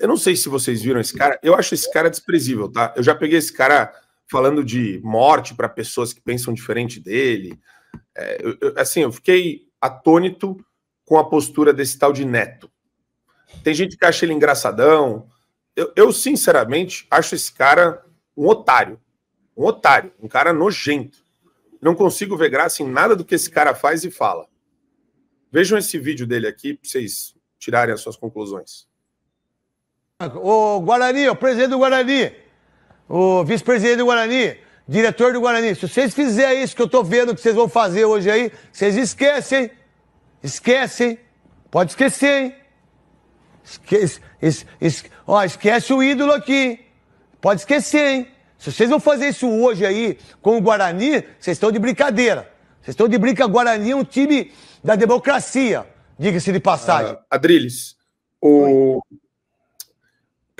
Eu não sei se vocês viram esse cara. Eu acho esse cara desprezível, tá? Eu já peguei esse cara falando de morte para pessoas que pensam diferente dele. É, eu, eu, assim, eu fiquei atônito com a postura desse tal de Neto. Tem gente que acha ele engraçadão. Eu, eu, sinceramente, acho esse cara um otário. Um otário, um cara nojento. Não consigo ver graça em nada do que esse cara faz e fala. Vejam esse vídeo dele aqui para vocês tirarem as suas conclusões o Guarani, o presidente do Guarani, o vice-presidente do Guarani, diretor do Guarani, se vocês fizerem isso que eu tô vendo que vocês vão fazer hoje aí, vocês esquecem. Esquecem. Pode esquecer, hein? Esquece, es, es, ó, esquece o ídolo aqui. Pode esquecer, hein? Se vocês vão fazer isso hoje aí com o Guarani, vocês estão de brincadeira. Vocês estão de brinca. Guarani é um time da democracia, diga-se de passagem. Uh, Adriles, o, Oi.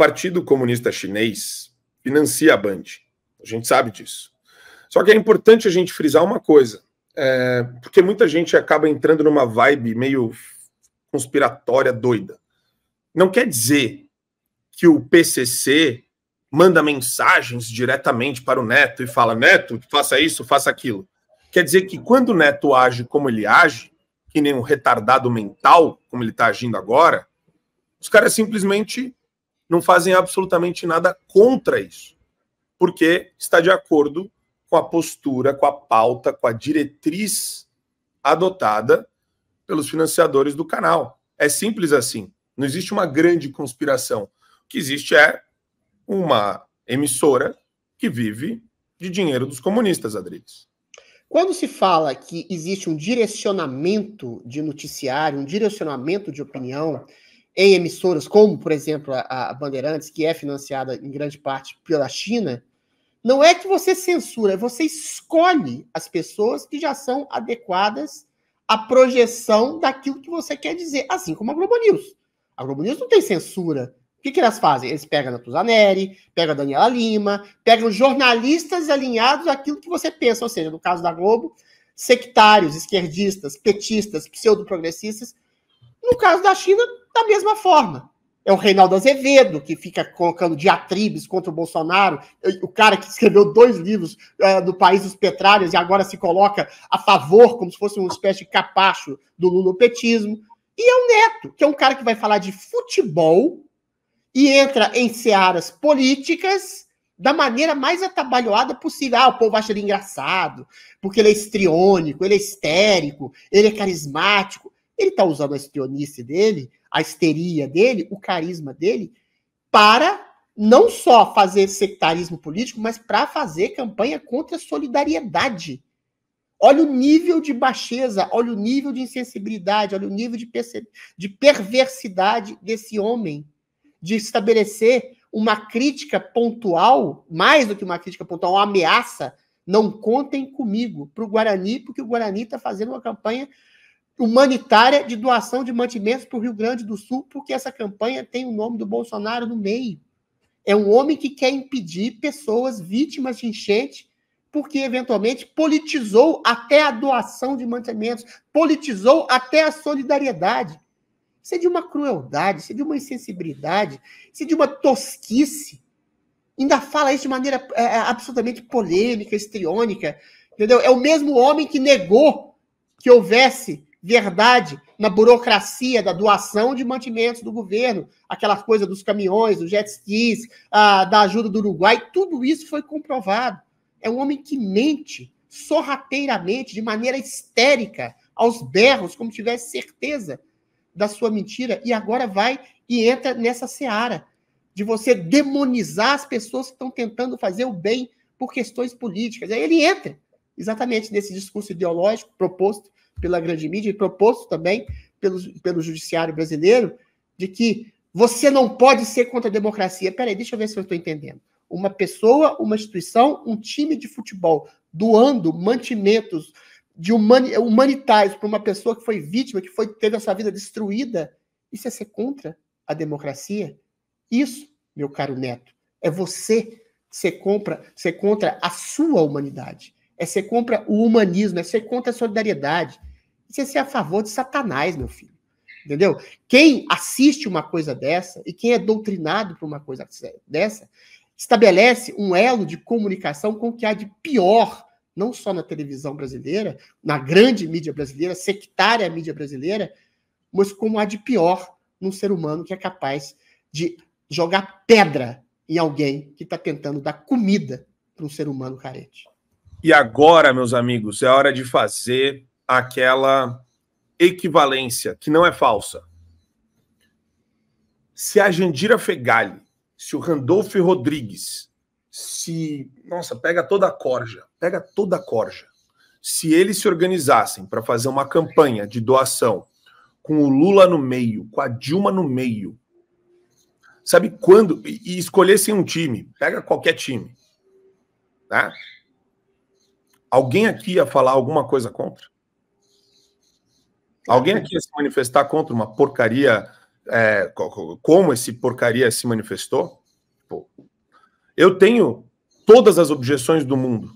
Partido Comunista Chinês financia a Band. A gente sabe disso. Só que é importante a gente frisar uma coisa, é, porque muita gente acaba entrando numa vibe meio conspiratória doida. Não quer dizer que o PCC manda mensagens diretamente para o Neto e fala: Neto, faça isso, faça aquilo. Quer dizer que quando o Neto age como ele age, que nem um retardado mental, como ele está agindo agora, os caras simplesmente não fazem absolutamente nada contra isso, porque está de acordo com a postura, com a pauta, com a diretriz adotada pelos financiadores do canal. É simples assim. Não existe uma grande conspiração. O que existe é uma emissora que vive de dinheiro dos comunistas, Adriles. Quando se fala que existe um direcionamento de noticiário, um direcionamento de opinião, em emissoras como, por exemplo, a, a Bandeirantes, que é financiada em grande parte pela China, não é que você censura, é você escolhe as pessoas que já são adequadas à projeção daquilo que você quer dizer, assim como a Globo News. A Globo News não tem censura. O que, que elas fazem? Eles pegam a Tuzaneri, pegam a Daniela Lima, pegam jornalistas alinhados àquilo que você pensa, ou seja, no caso da Globo, sectários, esquerdistas, petistas, pseudoprogressistas, no caso da China, da mesma forma. É o Reinaldo Azevedo, que fica colocando diatribes contra o Bolsonaro, é, o cara que escreveu dois livros uh, do País dos Petrários e agora se coloca a favor, como se fosse uma espécie de capacho do lulopetismo. E é o Neto, que é um cara que vai falar de futebol e entra em searas políticas da maneira mais atabalhoada possível. Ah, o povo acha ele engraçado, porque ele é estriônico, ele é histérico, ele é carismático. Ele está usando a espionice dele, a histeria dele, o carisma dele, para não só fazer sectarismo político, mas para fazer campanha contra a solidariedade. Olha o nível de baixeza, olha o nível de insensibilidade, olha o nível de, de perversidade desse homem, de estabelecer uma crítica pontual, mais do que uma crítica pontual, uma ameaça. Não contem comigo para o Guarani, porque o Guarani está fazendo uma campanha humanitária de doação de mantimentos para o Rio Grande do Sul, porque essa campanha tem o nome do Bolsonaro no meio. É um homem que quer impedir pessoas vítimas de enchente, porque eventualmente politizou até a doação de mantimentos, politizou até a solidariedade. Isso é de uma crueldade, isso é de uma insensibilidade, isso é de uma tosquice. Ainda fala isso de maneira é, é absolutamente polêmica, histriônica, entendeu? É o mesmo homem que negou que houvesse verdade na burocracia da doação de mantimentos do governo, aquela coisa dos caminhões, dos jet skis, a, da ajuda do Uruguai, tudo isso foi comprovado. É um homem que mente sorrateiramente, de maneira histérica, aos berros, como tivesse certeza da sua mentira, e agora vai e entra nessa seara de você demonizar as pessoas que estão tentando fazer o bem por questões políticas. Aí ele entra exatamente desse discurso ideológico proposto pela grande mídia e proposto também pelo, pelo judiciário brasileiro, de que você não pode ser contra a democracia. Peraí, deixa eu ver se eu estou entendendo. Uma pessoa, uma instituição, um time de futebol doando mantimentos de humani humanitários para uma pessoa que foi vítima, que foi teve a sua vida destruída, isso é ser contra a democracia? Isso, meu caro Neto, é você ser contra, ser contra a sua humanidade é ser contra o humanismo, é ser contra a solidariedade. Isso é ser a favor de Satanás, meu filho. Entendeu? Quem assiste uma coisa dessa e quem é doutrinado por uma coisa dessa estabelece um elo de comunicação com o que há de pior, não só na televisão brasileira, na grande mídia brasileira, sectária mídia brasileira, mas como há de pior num ser humano que é capaz de jogar pedra em alguém que está tentando dar comida para um ser humano carente. E agora, meus amigos, é hora de fazer aquela equivalência que não é falsa. Se a Jandira Fegali, se o Randolph Rodrigues, se. Nossa, pega toda a corja, pega toda a corja. Se eles se organizassem para fazer uma campanha de doação com o Lula no meio, com a Dilma no meio, sabe quando? E, e escolhessem um time, pega qualquer time, tá? Alguém aqui ia falar alguma coisa contra? Alguém aqui ia se manifestar contra uma porcaria, é, como esse porcaria se manifestou? Pô, eu tenho todas as objeções do mundo.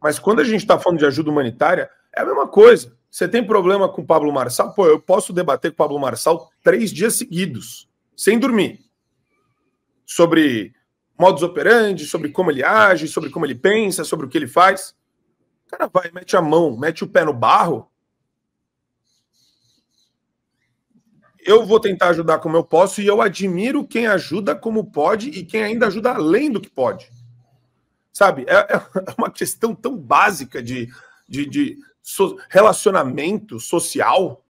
Mas quando a gente está falando de ajuda humanitária, é a mesma coisa. Você tem problema com o Pablo Marçal? Pô, eu posso debater com o Pablo Marçal três dias seguidos, sem dormir. Sobre modus operandi, sobre como ele age, sobre como ele pensa, sobre o que ele faz. O cara vai, mete a mão, mete o pé no barro. Eu vou tentar ajudar como eu posso e eu admiro quem ajuda como pode e quem ainda ajuda além do que pode. Sabe? É, é, é uma questão tão básica de, de, de so, relacionamento social